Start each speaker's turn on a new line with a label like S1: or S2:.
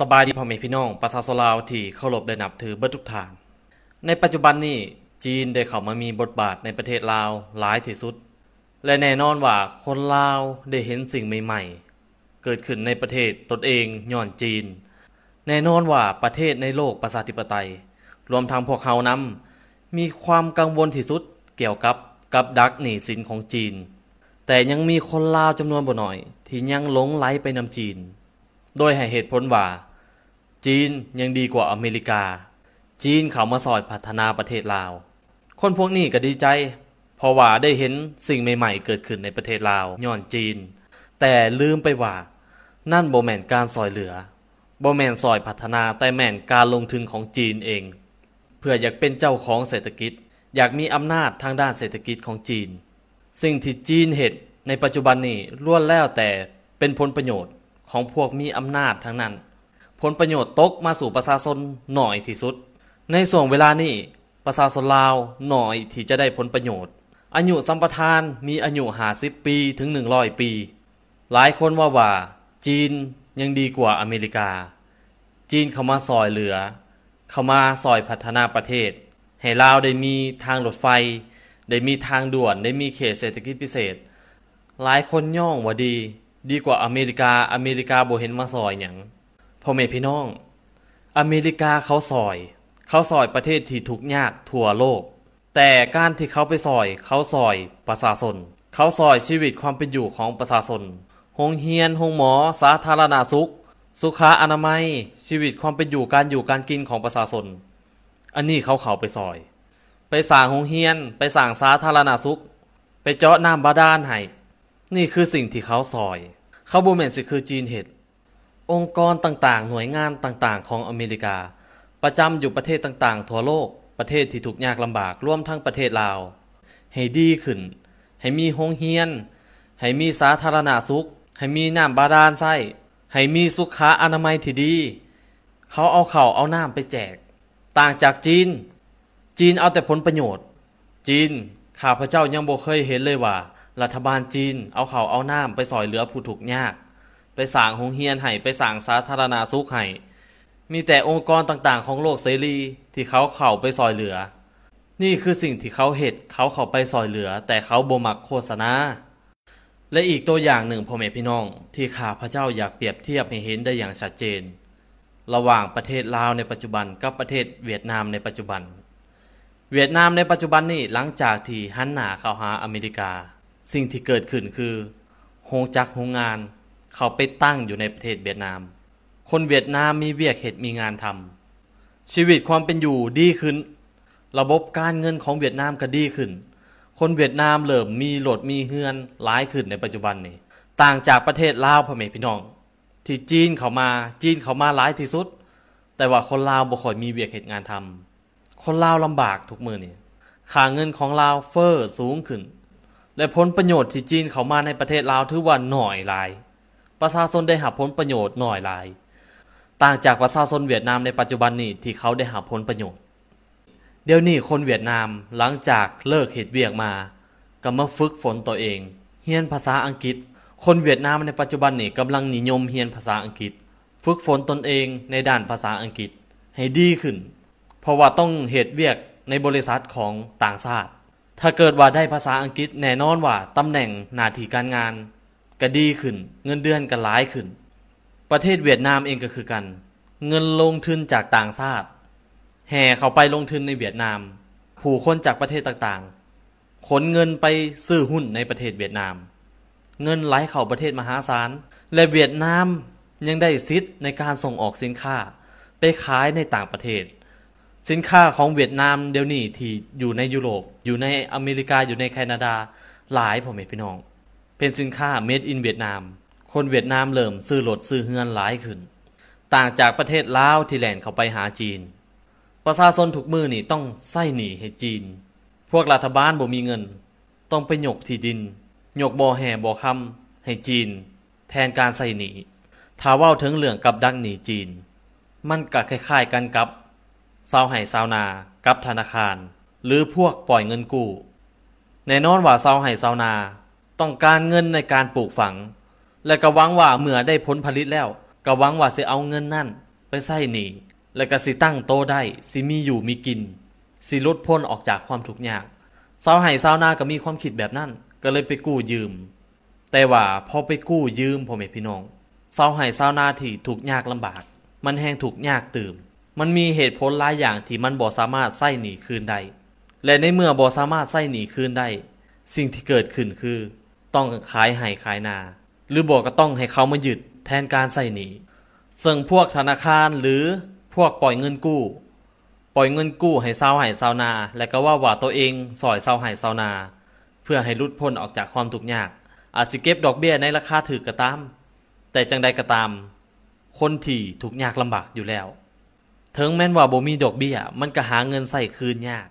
S1: สบายดีพ่อแม่พี่น้องประชาชนลาวที่เคารพได้นับถือเบิดทุกทางในปัจจุบันนี้จีนได้เข้ามามีบทบาทในประเทศลาวหลายที่สุด และแน่นอนว่าคนลาวได้เห็นสิ่งใหม่ๆเกิดขึ้นในประเทศตนเองย้อนจีน แน่นอนว่าประเทศในโลกประชาธิปไตย รวมทั้งพวกเขานำ มีความกังวลที่สุด เกี่ยวกับกับดักหนีสินของจีน แต่ยังมีคนลาวจำนวนบ่หน่อย ที่ยังหลงไหลไปนำจีนโดยให้เหตุผลว่า จีนยังดีกว่าอเมริกา จีนเขามาสอยพัฒนาประเทศลาว คนพวกนี้ก็ดีใจเพราะว่าได้เห็นสิ่งใหม่ๆเกิดขึ้นในประเทศลาวย้อนจีน แต่ลืมไปว่า นั่นโบแมนการสอยเหลือบแมนสอยพัฒนาแต่แมนการลงทุนของจีนเอง เพื่ออยากเป็นเจ้าของเศรษฐกิจอยากมีอำนาจทางด้านเศรษฐกิจของจีน สิ่งที่จีนเห็นในปัจจุบันนี้ล้วนแล้วแต่เป็นผลประโยชน์ของพวกมีอำนาจทั้งนั้น ผลประโยชน์ตกมาสู่ประชาชนหน่อยที่สุด ในส่วนเวลานี้ ประชาชนลาวหน่อยที่จะได้ผลประโยชน์อายุสัมปทานมีอายุหาสิบปีถึงหนึ่งร้อยปี หลายคนว่าว่า จีนยังดีกว่าอเมริกา จีนเข้ามาซอยเหลือ เข้ามาซอยพัฒนาประเทศให้ลาวได้มีทางรถไฟ ได้มีทางด่วนได้มีเขตเศรษฐกิจพิเศษ หลายคนย่องว่าดีดีกว่าอเมริกาอเมริกาโบเห็นมาซอยอย่างพ่อแม่พี่น้อง อเมริกาเขาซอย เขาซอยประเทศที่ทุกยากทั่วโลก แต่การที่เขาไปซอย เขาซอยประชาชนเขาซอยชีวิตความเป็นอยู่ของประชาชนโรงเฮียนโรงหมอ สาธารณาสุข สุขาอนามัย ชีวิตความเป็นอยู่การอยู่การกินของประชาชนอันนี้เขาเขาไปซอย ไปสั่งโรงเฮียน ไปสั่งสาธารณาสุข ไปเจาะน้ำบาดาลให้นี่คือสิ่งที่เขาซอย เขาบูมเมนสิคือจีนเห็ดองค์กรต่างๆ หน่วยงานต่างๆ ของอเมริกา ประจำอยู่ประเทศต่างๆ ทั่วโลก ประเทศที่ถูกยากลำบากร่วมทั้งประเทศลาว ให้ดีขึ้น ให้มีโฮงเฮียน ให้มีสาธารณาสุข ให้มีน้ำบาดาลไส้ให้มีสุขาอนามัยที่ดี เขาเอาเข่าเอาน้ำไปแจก ต่างจากจีน จีนเอาแต่ผลประโยชน์ จีนข้าพเจ้ายังบ่เคยเห็นเลยว่ารัฐบาลจีนเอาเขาเอาน้ำไปสอยเหลือผู้ถูกยากไปสางหงเฮียนให้ไปสางสาธารณาสุขให้ มีแต่องค์กรต่างๆ ของโลกเสรีที่เขาเข้าไปสอยเหลือ นี่คือสิ่งที่เขาเหตุเขาเข้าไปสอยเหลือ แต่เขาบ่มักโฆษณา และอีกตัวอย่างหนึ่งพ่อแม่พี่น้อง ที่ข้าพระเจ้าอยากเปรียบเทียบให้เห็นได้อย่างชัดเจน ระหว่างประเทศลาวในปัจจุบันกับประเทศเวียดนามในปัจจุบัน เวียดนามในปัจจุบันนี่หลังจากที่หันหน้าเข้าหาอเมริกาสิ่งที่เกิดขึ้นคือโฮงจักโฮงงาน เขาไปตั้งอยู่ในประเทศเวียดนาม คนเวียดนามมีเวียกเหตุมีงานทำชีวิตความเป็นอยู่ดีขึ้น ระบบการเงินของเวียดนามก็ดีขึ้น คนเวียดนามเริ่มมีโหลดมีเฮือนหลายขึ้นในปัจจุบันนี้ ต่างจากประเทศลาวพ่อแม่พี่น้องที่จีนเขามาจีนเขามาหลายที่สุด แต่ว่าคนลาวบ่ค่อยมีเวียกเหตุงานทำคนลาวลำบากทุกมือนี่ค่าเงินของลาวเฟอ้อสูงขึ้นและผลประโยชน์ที่จีนเขามาในประเทศลาวถือว่าหน่อยหลาย ประชาชนได้หาผลประโยชน์หน่อยหลาย ต่างจากประชาชนเวียดนามในปัจจุบันนี้ที่เขาได้หาผลประโยชน์ เดี๋ยวนี้คนเวียดนามหลังจากเลิกเหตุเวียกมาก็มาฝึกฝนตัวเองเรียนภาษาอังกฤษ คนเวียดนามในปัจจุบันนี้กำลังนิยมเรียนภาษาอังกฤษ ฝึกฝนตนเองในด้านภาษาอังกฤษให้ดีขึ้น เพราะว่าต้องเหตุเวียกในบริษัทของต่างชาติถ้าเกิดว่าได้ภาษาอังกฤษแน่นอนว่าตำแหน่งหน้าที่การงาน ก็ดีขึ้นเงินเดือนก็หลายขึ้น ประเทศเวียดนามเองก็คือกัน เงินลงทุนจากต่างชาติแห่เข้าไปลงทุนในเวียดนาม ผู้คนจากประเทศต่างๆขนเงินไปซื้อหุ้นในประเทศเวียดนาม เงินไหลเข้าประเทศมหาศาล และเวียดนามยังได้สิทธิ์ในการส่งออกสินค้าไปขายในต่างประเทศสินค้าของเวียดนามเดี๋ยวนี้ที่อยู่ในยุโรปอยู่ในอเมริกาอยู่ในแคนาดาหลายผมเห็นพี่น้อง เป็นสินค้า made in เวียดนามคนเวียดนามเริ่ม ซื้อรถซื้อเฮือนหลายขึ้น ต่างจากประเทศลาวที่แหลนเข้าไปหาจีน ประชาชนถูกมือนี่ต้องไส้หนีให้จีน พวกรัฐบาลบ่มีเงิน ต้องไปหยกที่ดินหยกบ่อแห่บ่อคำให้จีน แทนการไส้หนีถ้าว่าถึงเรื่องกับดักหนีจีน มันก็คล้ายๆ กันกับสาวไหรสาวนากับธนาคาร หรือพวกปล่อยเงินกู้แน่นอนว่าสาวไหรสาวนา ต้องการเงินในการปลูกฝัง และก็หวังว่าเมื่อได้ผลผลิตแล้วก็หวังว่าสิเอาเงินนั่น ไปใส่หนีและก็สิตั้งโตได้สิมีอยู่มีกิน สิลดพ้นออกจากความทุกข์ยากสาวไหรสาวนาก็มีความคิดแบบนั้นก็เลยไปกู้ยืม แต่ว่าพอไปกู้ยืมพ่อแม่พี่น้องสาวไหรสาวนาที่ถูกยากลำบากมันแหงถูกยากตื่มมันมีเหตุผลหลายอย่างที่มันบ่สามารถไส้หนีคืนได้ และในเมื่อบ่สามารถไส้หนีคืนได้ สิ่งที่เกิดขึ้นคือ ต้องขายไห้ขายนา หรือบอกก็ต้องให้เขามาหยุดแทนการไส้หนี ซึ่งพวกธนาคารหรือพวกปล่อยเงินกู้ ปล่อยเงินกู้ให้เศร้าไห้เศร้านา และก็ว่าว่าตัวเองสอยเศร้าไห้เศร้านา เพื่อให้ลุดพ้นออกจากความทุกข์ยาก อาจสิเก็บดอกเบี้ยในราคาถือกระตาม แต่จังใดกระตาม คนที่ทุกข์ยากลำบากอยู่แล้วถึงแม้นว่าบ่มีดอกเบี้ยมันก็หาเงินใส่คืนยาก